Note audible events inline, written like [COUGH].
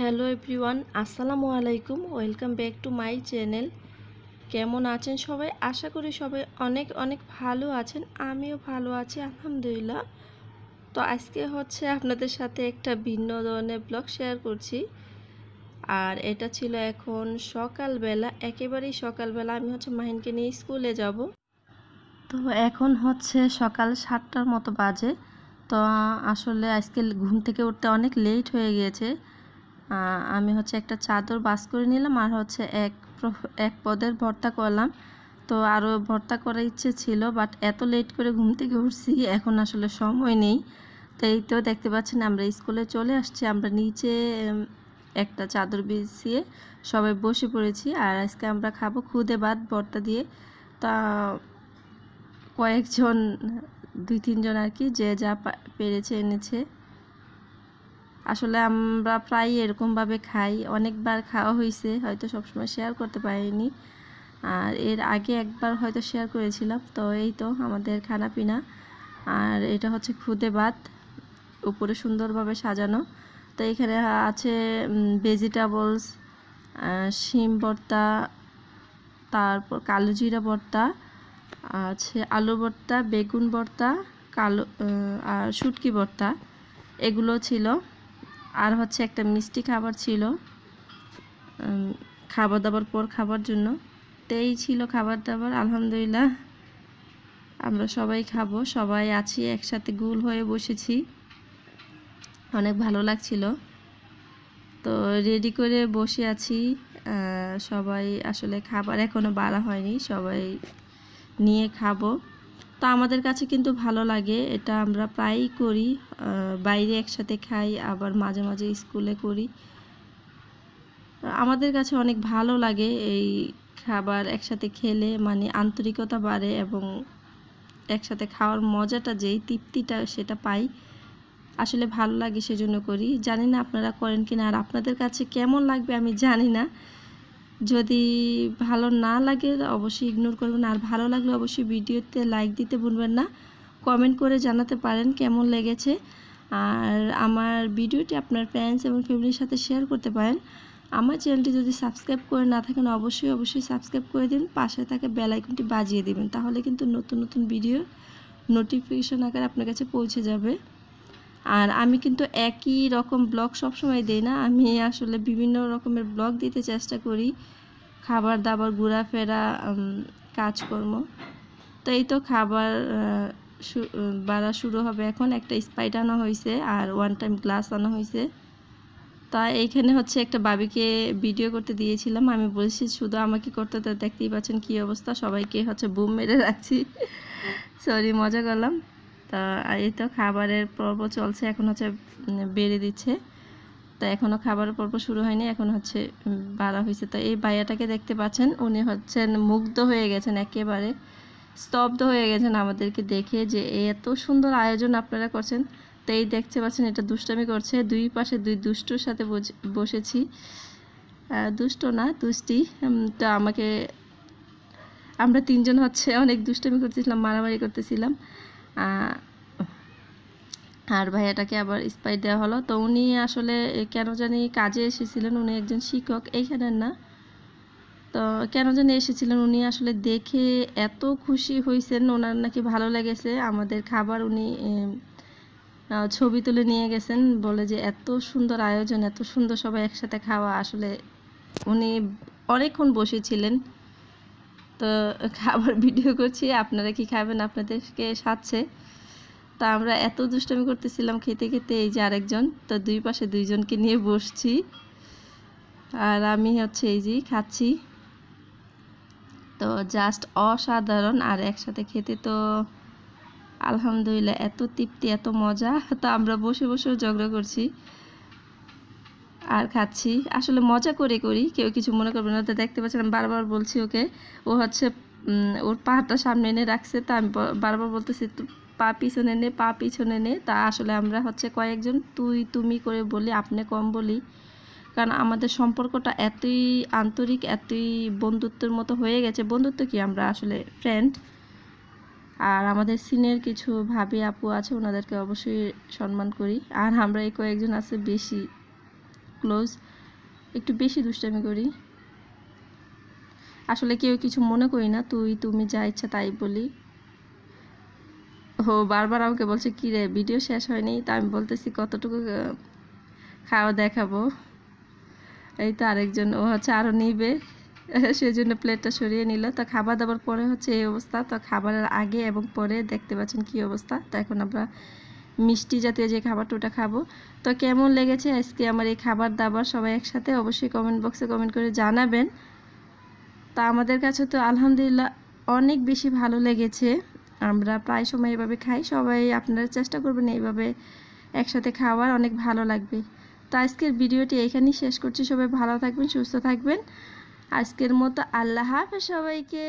hello everyone আসসালামু আলাইকুম welcome back to my channel কেমন আছেন সবাই আশা করি সবাই অনেক অনেক ভালো আছেন আমিও ভালো আছি আলহামদুলিল্লাহ তো আজকে হচ্ছে আপনাদের সাথে একটা ভিন্ন ধরনের ব্লগ শেয়ার করছি আর এটা ছিল এখন সকালবেলা একেবারেই সকালবেলা আমি হচ্ছে মাহিনকে নিয়ে স্কুলে যাব তো এখন হচ্ছে সকাল সাতটার মতো বাজে তো আসলে আজকে ঘুম থেকে উঠতে অনেক লেট হয়ে গিয়েছে আমি হচ্ছে একটা চাদর বাস করে নিলাম আর হচ্ছে এক এক পদের ভর্তা করলাম তো আরও ভর্তা করার ইচ্ছে ছিল বাট এত লেট করে ঘুম থেকে উঠছি এখন আসলে সময় নেই তো এই তো দেখতে পাচ্ছেন আমরা স্কুলে চলে আসছি আমরা নিচে একটা চাদর বিছিয়ে সবাই বসে পড়েছি আর আজকে আমরা খাবো খুদে ভাত ভর্তা দিয়ে তা কয়েকজন দুই তিনজন আর কি যে যা পেরেছে এনেছে আসলে আমরা প্রায় এরকমভাবে খাই অনেকবার খাওয়া হয়েছে হয়তো সবসময় শেয়ার করতে পারিনি আর এর আগে একবার হয়তো শেয়ার করেছিলাম তো এই তো আমাদের খানা পিনা আর এটা হচ্ছে খুদে ভাত উপরে সুন্দরভাবে সাজানো তো এখানে আছে ভেজিটেবলস শিম ভর্তা তারপর কালোজিরা ভর্তা আছে আলু ভর্তা বেগুন ভর্তা কালো আর সুটকি ভর্তা এগুলো ছিল আর হচ্ছে একটা মিষ্টি খাবার ছিল খাবার দাবার পর খাবার জন্য তো এই ছিল খাবার দাবার আলহামদুলিল্লাহ আমরা সবাই খাবো সবাই আছি একসাথে গুল হয়ে বসেছি অনেক ভালো লাগছিল তো রেডি করে বসে আছি সবাই আসলে খাবার এখনও বাড়া হয়নি সবাই নিয়ে খাবো তো আমাদের কাছে কিন্তু ভালো লাগে এটা আমরা প্রায়ই করি বাইরে একসাথে খাই আবার মাঝে মাঝে স্কুলে করি আমাদের কাছে অনেক ভালো লাগে এই খাবার একসাথে খেলে মানে আন্তরিকতা বাড়ে এবং একসাথে খাওয়ার মজাটা যেই তৃপ্তিটা সেটা পাই আসলে ভালো লাগে সেজন্য করি জানি না আপনারা করেন কিনা আর আপনাদের কাছে কেমন লাগবে আমি জানি না যদি ভালো না লাগে অবশ্যই ইগনোর করবেন আর ভালো লাগলে অবশ্যই ভিডিওতে লাইক দিতে ভুলবেন না কমেন্ট করে জানাতে পারেন কেমন লেগেছে আর আমার ভিডিওটি আপনার ফ্রেন্ডস এবং ফ্যামিলির সাথে শেয়ার করতে পারেন আমার চ্যানেলটি যদি সাবস্ক্রাইব করে না থাকেন অবশ্যই অবশ্যই সাবস্ক্রাইব করে দিন পাশে থাকে বেল আইকনটি বাজিয়ে দিবেন তাহলে কিন্তু নতুন নতুন ভিডিও নোটিফিকেশন আকারে আপনার কাছে পৌঁছে যাবে আর আমি কিন্তু একই রকম ব্লগ সবসময় দিই না আমি আসলে বিভিন্ন রকমের ব্লগ দিতে চেষ্টা করি খাবার দাবার ঘোরাফেরা কাজকর্ম তো এই তো খাবার বাড়া শুরু হবে এখন একটা স্পাইট আনা হয়েছে আর ওয়ান টাইম গ্লাস আনা হয়েছে তা এইখানে হচ্ছে একটা বাবিকে ভিডিও করতে দিয়েছিলাম আমি বলছি শুধু আমাকে করতে তো দেখতেই পাচ্ছেন কী অবস্থা সবাইকে হচ্ছে বুম মেরে রাখছি সরি [LAUGHS] মজা করলাম তা এই তো খাবারের পর্ব চলছে এখন হচ্ছে বেড়ে দিচ্ছে তা এখনও খাবারের পর্ব শুরু হয়নি এখন হচ্ছে বাড়া হয়েছে তো এই বাইয়াটাকে দেখতে পাচ্ছেন উনি হচ্ছেন মুগ্ধ হয়ে গেছেন একেবারে স্তব্ধ হয়ে গেছেন আমাদেরকে দেখে যে এত সুন্দর আয়োজন আপনারা করছেন তো এই দেখতে পাচ্ছেন এটা দুষ্টামি করছে দুই পাশে দুই দুষ্টুর সাথে বসেছি দুষ্ট না দুষ্টি তো আমাকে আমরা তিনজন হচ্ছে অনেক দুষ্টামি করতেছিলাম মারামারি করতেছিলাম আর ভাইয়াটাকে আবার স্পাই দেওয়া হলো তো উনি আসলে কেন জানি কাজে এসেছিলেন উনি একজন শিক্ষক এইখানের না তো কেন জানি এসেছিলেন উনি আসলে দেখে এত খুশি হয়েছেন ওনার নাকি ভালো লেগেছে আমাদের খাবার উনি ছবি তুলে নিয়ে গেছেন বলে যে এত সুন্দর আয়োজন এত সুন্দর সবাই একসাথে খাওয়া আসলে উনি অনেকক্ষণ বসেছিলেন তো খাবার ভিডিও করছি আপনারা কি খাবেন আপনাদেরকে সাথে তা আমরা এত দুষ্টমি করতেছিলাম খেতে খেতে এই যে আরেকজন তো দুই পাশে দুইজনকে নিয়ে বসছি আর আমি হচ্ছে এই যে খাচ্ছি তো জাস্ট অসাধারণ আর একসাথে খেতে তো আলহামদুলিল্লাহ এত তৃপ্তি এত মজা তো আমরা বসে বসেও ঝগড়া করছি আর খাচ্ছি আসলে মজা করে করি কেউ কিছু মনে করবে না তো দেখতে পাচ্ছেন আমি বারবার বলছি ওকে ও হচ্ছে ওর পাটা সামনে এনে রাখছে তা আমি বারবার বলতেছি পা পিছনে নে পা পিছনে নে তা আসলে আমরা হচ্ছে কয়েকজন তুই তুমি করে বলি আপনি কম বলি কারণ আমাদের সম্পর্কটা এতই আন্তরিক এতই বন্ধুত্বের মতো হয়ে গেছে বন্ধুত্ব কি আমরা আসলে ফ্রেন্ড আর আমাদের সিনের কিছু ভাবি আপু আছে ওনাদেরকে অবশ্যই সম্মান করি আর আমরা এই কয়েকজন আছে বেশি ক্লোজ একটু বেশি দুষ্টামি করি আসলে কেউ কিছু মনে করি না তুই তুমি যা ইচ্ছা তাই বলি ও বারবার আমাকে বলছে কি রে ভিডিও শেষ হয়নি তা আমি বলতেছি কতটুকু খাওয়া দেখাবো এই তো আরেকজন ও হচ্ছে আরও নিবে সেই জন্য প্লেটটা সরিয়ে নিল তো খাবার দাবার পরে হচ্ছে এই অবস্থা তো খাবারের আগে এবং পরে দেখতে পাচ্ছেন কি অবস্থা তো এখন আমরা মিষ্টি জাতীয় যে খাবারটা ওটা খাবো তো কেমন লেগেছে আজকে আমার এই খাবার দাবার সবাই একসাথে অবশ্যই কমেন্ট বক্সে কমেন্ট করে জানাবেন তা আমাদের কাছে তো আলহামদুলিল্লাহ অনেক বেশি ভালো লেগেছে আমরা প্রায় সময় এভাবে খাই সবাই আপনারা চেষ্টা করবেন এইভাবে একসাথে খাওয়ার অনেক ভালো লাগবে তো আজকের ভিডিওটি এখানেই শেষ করছি সবাই ভালো থাকবেন সুস্থ থাকবেন আজকের মতো আল্লাহ হাফেজ সবাইকে